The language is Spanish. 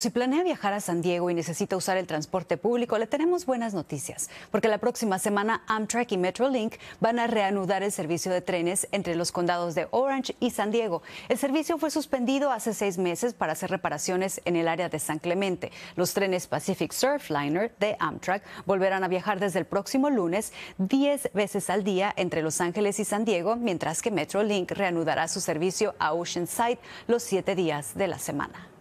Si planea viajar a San Diego y necesita usar el transporte público, le tenemos buenas noticias, porque la próxima semana Amtrak y Metrolink van a reanudar el servicio de trenes entre los condados de Orange y San Diego. El servicio fue suspendido hace seis meses para hacer reparaciones en el área de San Clemente. Los trenes Pacific Surfliner de Amtrak volverán a viajar desde el próximo lunes 10 veces al día entre Los Ángeles y San Diego, mientras que Metrolink reanudará su servicio a Oceanside los siete días de la semana.